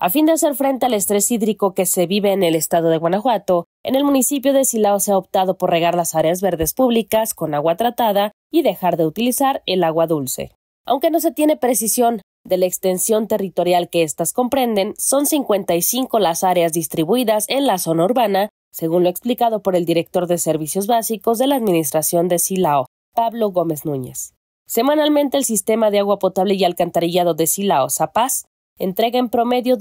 a fin de hacer frente al estrés hídrico que se vive en el estado de Guanajuato, en el municipio de Silao se ha optado por regar las áreas verdes públicas con agua tratada y dejar de utilizar el agua dulce. Aunque no se tiene precisión de la extensión territorial que estas comprenden, son 55 las áreas distribuidas en la zona urbana, según lo explicado por el director de Servicios Básicos de la Administración de Silao, Pablo Gómez Núñez. Semanalmente el sistema de agua potable y alcantarillado de Silao, Zapaz, entrega en promedio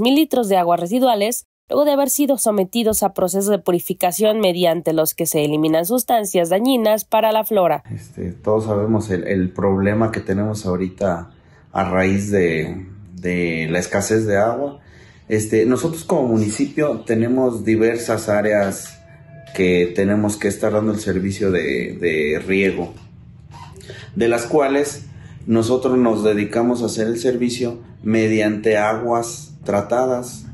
mil litros de aguas residuales luego de haber sido sometidos a procesos de purificación mediante los que se eliminan sustancias dañinas para la flora. Este, todos sabemos el, problema que tenemos ahorita a raíz de, la escasez de agua. Este, nosotros como municipio tenemos diversas áreas que tenemos que estar dando el servicio de, de riego, de las cuales nosotros nos dedicamos a hacer el servicio mediante aguas tratadas.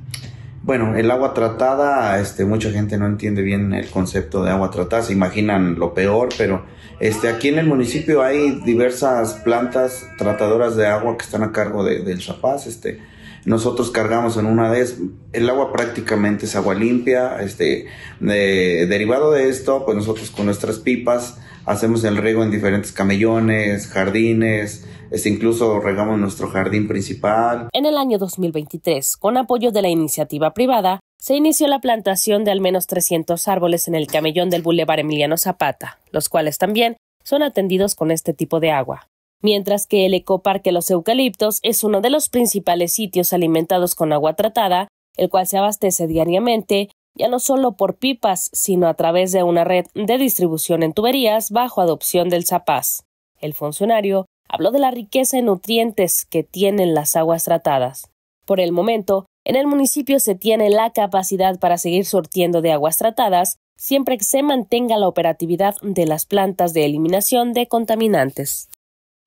Bueno, el agua tratada, este, mucha gente no entiende bien el concepto de agua tratada, se imaginan lo peor, pero este, aquí en el municipio hay diversas plantas tratadoras de agua que están a cargo de, del Chapaz, este, nosotros cargamos en una vez, el agua prácticamente es agua limpia, este, derivado de esto, pues nosotros con nuestras pipas hacemos el riego en diferentes camellones, jardines, este, incluso regamos nuestro jardín principal. En el año 2023, con apoyo de la iniciativa privada, se inició la plantación de al menos 300 árboles en el camellón del Boulevard Emiliano Zapata, los cuales también son atendidos con este tipo de agua mientras que el ecoparque Los Eucaliptos es uno de los principales sitios alimentados con agua tratada, el cual se abastece diariamente, ya no solo por pipas, sino a través de una red de distribución en tuberías bajo adopción del Zapaz. El funcionario habló de la riqueza en nutrientes que tienen las aguas tratadas. Por el momento, en el municipio se tiene la capacidad para seguir sortiendo de aguas tratadas siempre que se mantenga la operatividad de las plantas de eliminación de contaminantes.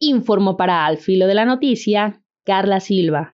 Informo para Al Filo de la Noticia Carla Silva.